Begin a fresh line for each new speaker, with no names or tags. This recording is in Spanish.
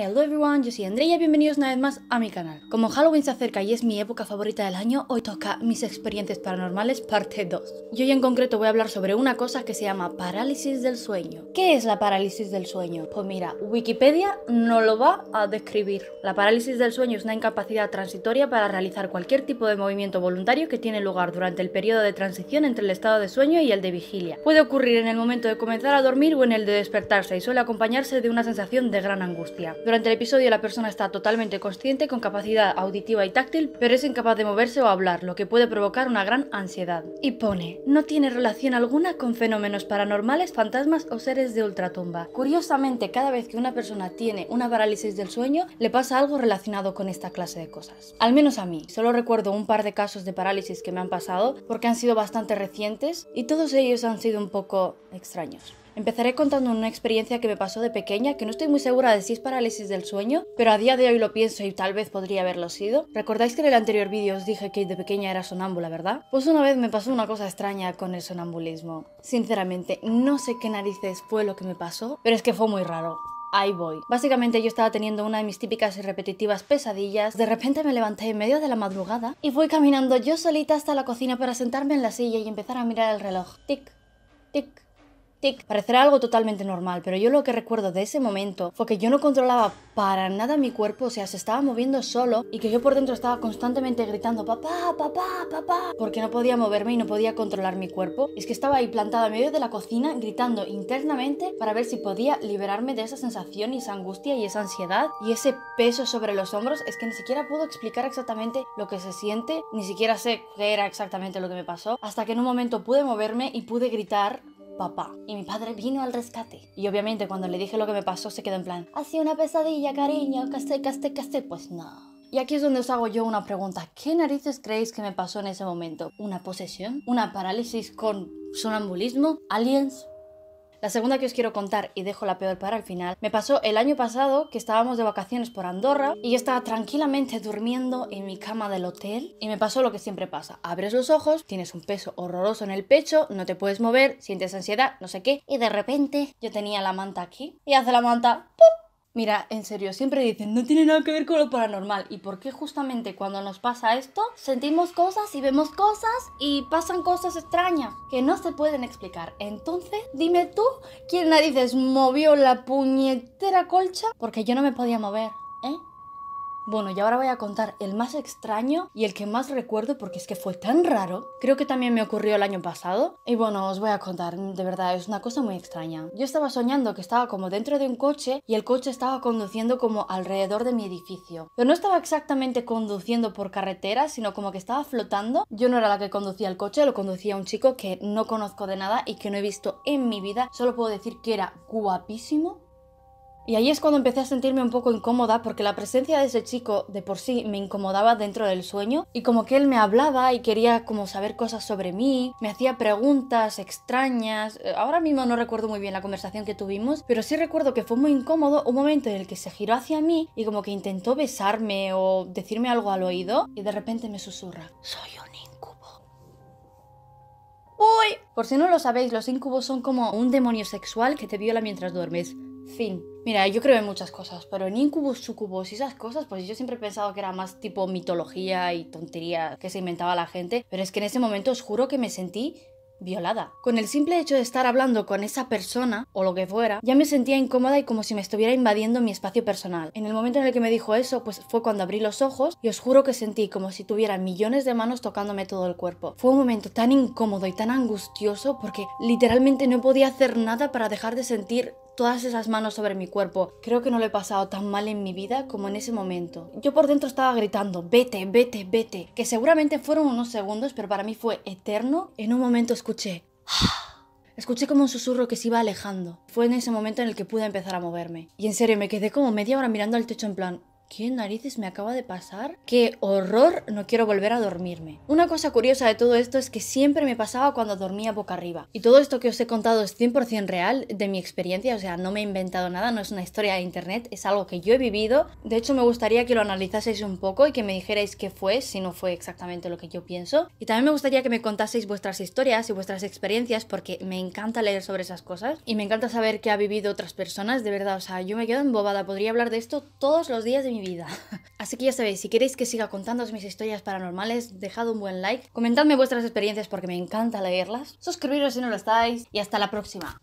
Hello everyone, yo soy Andrea y bienvenidos una vez más a mi canal. Como Halloween se acerca y es mi época favorita del año, hoy toca mis experiencias paranormales parte 2. Y hoy en concreto voy a hablar sobre una cosa que se llama parálisis del sueño. ¿Qué es la parálisis del sueño? Pues mira, Wikipedia no lo va a describir. La parálisis del sueño es una incapacidad transitoria para realizar cualquier tipo de movimiento voluntario que tiene lugar durante el periodo de transición entre el estado de sueño y el de vigilia. Puede ocurrir en el momento de comenzar a dormir o en el de despertarse y suele acompañarse de una sensación de gran angustia. Durante el episodio la persona está totalmente consciente con capacidad auditiva y táctil, pero es incapaz de moverse o hablar, lo que puede provocar una gran ansiedad. Y pone, no tiene relación alguna con fenómenos paranormales, fantasmas o seres de ultratumba. Curiosamente, cada vez que una persona tiene una parálisis del sueño, le pasa algo relacionado con esta clase de cosas. Al menos a mí, solo recuerdo un par de casos de parálisis que me han pasado porque han sido bastante recientes y todos ellos han sido un poco extraños. Empezaré contando una experiencia que me pasó de pequeña, que no estoy muy segura de si es parálisis del sueño, pero a día de hoy lo pienso y tal vez podría haberlo sido. ¿Recordáis que en el anterior vídeo os dije que de pequeña era sonámbula, verdad? Pues una vez me pasó una cosa extraña con el sonambulismo. Sinceramente, no sé qué narices fue lo que me pasó, pero es que fue muy raro. Ahí voy. Básicamente yo estaba teniendo una de mis típicas y repetitivas pesadillas. De repente me levanté en medio de la madrugada y fui caminando yo solita hasta la cocina para sentarme en la silla y empezar a mirar el reloj. Tic, tic, parecerá algo totalmente normal, pero yo lo que recuerdo de ese momento fue que yo no controlaba para nada mi cuerpo, o sea, se estaba moviendo solo y que yo por dentro estaba constantemente gritando papá, papá, papá, porque no podía moverme y no podía controlar mi cuerpo. es que estaba ahí plantada en medio de la cocina gritando internamente para ver si podía liberarme de esa sensación y esa angustia y esa ansiedad y ese peso sobre los hombros. Es que ni siquiera puedo explicar exactamente lo que se siente, ni siquiera sé qué era exactamente lo que me pasó, hasta que en un momento pude moverme y pude gritar papá. Y mi padre vino al rescate. Y obviamente cuando le dije lo que me pasó se quedó en plan, ha sido una pesadilla, cariño, casté, casté, casté. Pues no. Y aquí es donde os hago yo una pregunta. ¿Qué narices creéis que me pasó en ese momento? ¿Una posesión? ¿Una parálisis con sonambulismo? ¿Aliens? La segunda que os quiero contar, y dejo la peor para el final, me pasó el año pasado que estábamos de vacaciones por Andorra y yo estaba tranquilamente durmiendo en mi cama del hotel y me pasó lo que siempre pasa. Abres los ojos, tienes un peso horroroso en el pecho, no te puedes mover, sientes ansiedad, no sé qué, y de repente yo tenía la manta aquí y hace la manta Mira, en serio, siempre dicen, no tiene nada que ver con lo paranormal. ¿Y por qué justamente cuando nos pasa esto, sentimos cosas y vemos cosas y pasan cosas extrañas que no se pueden explicar? Entonces, dime tú, ¿quién narices movió la puñetera colcha? Porque yo no me podía mover, ¿eh? Bueno, y ahora voy a contar el más extraño y el que más recuerdo porque es que fue tan raro. Creo que también me ocurrió el año pasado. Y bueno, os voy a contar, de verdad, es una cosa muy extraña. Yo estaba soñando que estaba como dentro de un coche y el coche estaba conduciendo como alrededor de mi edificio. Pero no estaba exactamente conduciendo por carretera, sino como que estaba flotando. Yo no era la que conducía el coche, lo conducía un chico que no conozco de nada y que no he visto en mi vida. Solo puedo decir que era guapísimo, y ahí es cuando empecé a sentirme un poco incómoda porque la presencia de ese chico de por sí me incomodaba dentro del sueño y como que él me hablaba y quería como saber cosas sobre mí, me hacía preguntas extrañas. Eh, ahora mismo no recuerdo muy bien la conversación que tuvimos, pero sí recuerdo que fue muy incómodo un momento en el que se giró hacia mí y como que intentó besarme o decirme algo al oído y de repente me susurra, soy un incubo. ¡Uy! Por si no lo sabéis, los incubos son como un demonio sexual que te viola mientras duermes fin. Mira, yo creo en muchas cosas, pero en incubus, sucubos y esas cosas, pues yo siempre he pensado que era más tipo mitología y tontería que se inventaba la gente, pero es que en ese momento os juro que me sentí violada. Con el simple hecho de estar hablando con esa persona o lo que fuera, ya me sentía incómoda y como si me estuviera invadiendo mi espacio personal. En el momento en el que me dijo eso, pues fue cuando abrí los ojos y os juro que sentí como si tuviera millones de manos tocándome todo el cuerpo. Fue un momento tan incómodo y tan angustioso porque literalmente no podía hacer nada para dejar de sentir todas esas manos sobre mi cuerpo. Creo que no lo he pasado tan mal en mi vida como en ese momento. Yo por dentro estaba gritando, vete, vete, vete, que seguramente fueron unos segundos, pero para mí fue eterno. En un momento escuché... Escuché como un susurro que se iba alejando. Fue en ese momento en el que pude empezar a moverme. Y en serio, me quedé como media hora mirando al techo en plan, ¿Qué narices me acaba de pasar? ¡Qué horror! No quiero volver a dormirme. Una cosa curiosa de todo esto es que siempre me pasaba cuando dormía boca arriba. Y todo esto que os he contado es 100% real de mi experiencia, o sea, no me he inventado nada, no es una historia de internet, es algo que yo he vivido. De hecho, me gustaría que lo analizaseis un poco y que me dijerais qué fue, si no fue exactamente lo que yo pienso. Y también me gustaría que me contaseis vuestras historias y vuestras experiencias porque me encanta leer sobre esas cosas y me encanta saber qué ha vivido otras personas, de verdad, o sea, yo me quedo embobada, podría hablar de esto todos los días de mi vida. Así que ya sabéis, si queréis que siga contándoos mis historias paranormales, dejad un buen like, comentadme vuestras experiencias porque me encanta leerlas, suscribiros si no lo estáis y hasta la próxima.